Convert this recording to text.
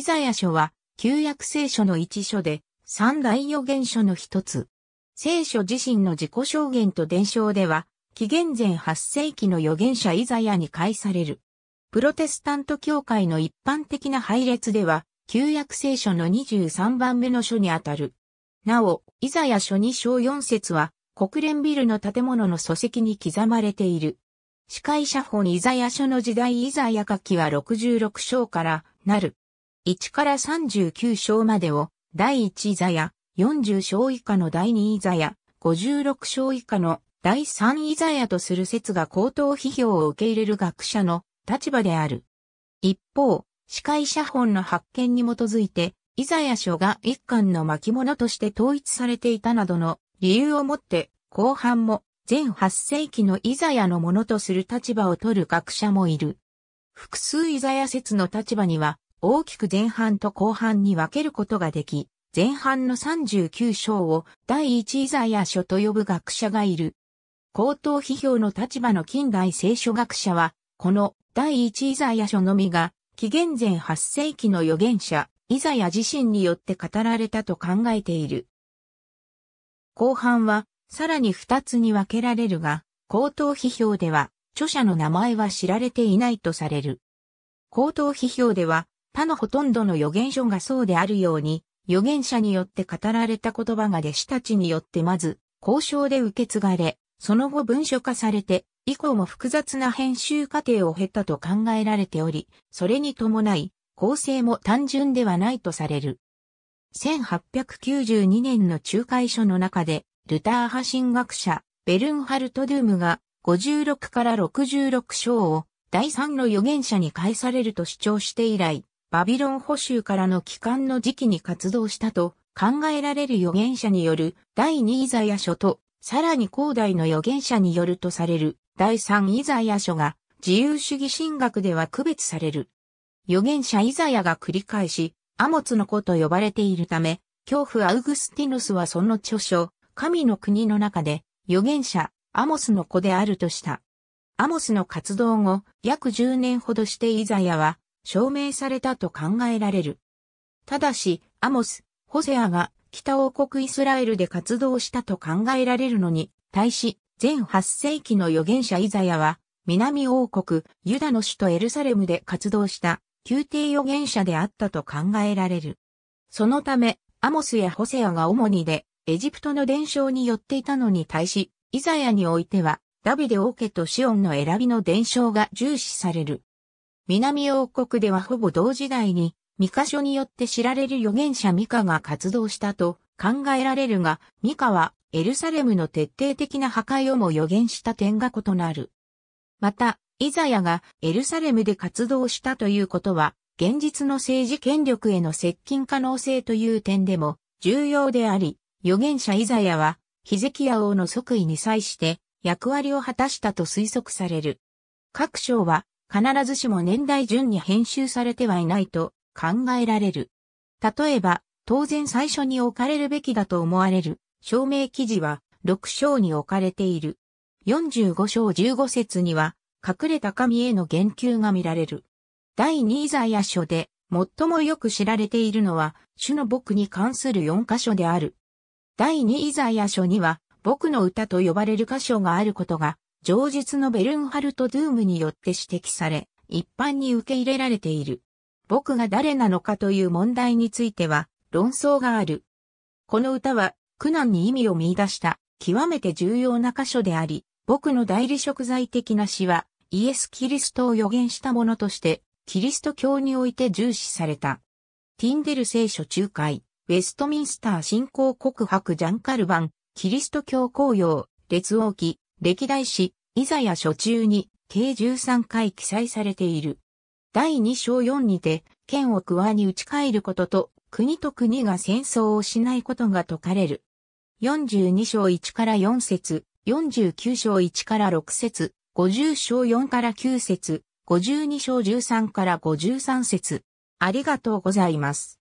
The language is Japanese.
イザヤ書は、旧約聖書の一書で、三大予言書の一つ。聖書自身の自己証言と伝承では、紀元前8世紀の預言者イザヤに返される。プロテスタント教会の一般的な配列では、旧約聖書の23番目の書にあたる。なお、イザヤ書2章4節は、国連ビルの建物の礎石に刻まれている。司会者本イザヤ書の時代イザヤ書きは66章からなる。1から39章までを第1座や40章以下の第2座や56章以下の第3座やとする説が高等批評を受け入れる学者の立場である。一方、司会者本の発見に基づいて、イザヤ書が一巻の巻物として統一されていたなどの理由をもって、後半も全8世紀のイザヤのものとする立場を取る学者もいる。複数イザヤ説の立場には大きく前半と後半に分けることができ、前半の39章を第一イザヤ書と呼ぶ学者がいる。高等批評の立場の近代聖書学者は、この第一イザヤ書のみが、紀元前8世紀の預言者、イザヤ自身によって語られたと考えている。後半は、さらに2つに分けられるが、高等批評では、著者の名前は知られていないとされる。高等批評では、他のほとんどの預言書がそうであるように、預言者によって語られた言葉が弟子たちによってまず、交渉で受け継がれ、その後文書化されて、以降も複雑な編集過程を経たと考えられており、それに伴い、構成も単純ではないとされる。1892年の仲介書の中で、ルター派神学者、ベルンハルト・ドゥームが、56から66章を、第3の預言者に返されると主張して以来、バビロン捕囚からの帰還の時期に活動したと考えられる預言者による第2イザヤ書と、さらに後代の預言者によるとされる第3イザヤ書が自由主義神学では区別される。預言者イザヤが繰り返し、アモツの子と呼ばれているため、恐怖アウグスティヌスはその著書、神の国の中で、預言者、アモスの子であるとした。アモスの活動後、約10年ほどしてイザヤは、証明されたと考えられる。ただし、アモス、ホセアが北王国イスラエルで活動したと考えられるのに、対し、全8世紀の預言者イザヤは、南王国、ユダの首都エルサレムで活動した宮廷預言者であったと考えられる。そのため、アモスやホセアが主にで、エジプトの伝承によっていたのに対し、イザヤにおいては、ダビデ王家とシオンの選びの伝承が重視される。南王国ではほぼ同時代に、ミカ書によって知られる預言者ミカが活動したと考えられるが、ミカはエルサレムの徹底的な破壊をも予言した点が異なる。また、イザヤがエルサレムで活動したということは、現実の政治権力への接近可能性という点でも重要であり、預言者イザヤは、ヒゼキヤ王の即位に際して役割を果たしたと推測される。各章は必ずしも年代順に編集されてはいないと考えられる。例えば、当然最初に置かれるべきだと思われる証明記事は6章に置かれている。45章15節には隠れた神への言及が見られる。第2イザヤ書で最もよく知られているのは主の僕に関する4箇所である。第2イザヤ書には僕の歌と呼ばれる箇所があることが上述のベルンハルト・ドゥームによって指摘され、一般に受け入れられている。僕が誰なのかという問題については、論争がある。この歌は、苦難に意味を見出した、極めて重要な箇所であり、僕の代理食材的な詩は、イエス・キリストを予言したものとして、キリスト教において重視された。ティンデル聖書仲介、ウェストミンスター信仰告白ジャンカルバン、キリスト教公用、列王記、歴代史、いざや書中に、計13回記載されている。第2章4にて、剣を桑に打ち返ることと、国と国が戦争をしないことが説かれる。42章1から4節、49章1から6節、50章4から9節、52章13から53節。ありがとうございます。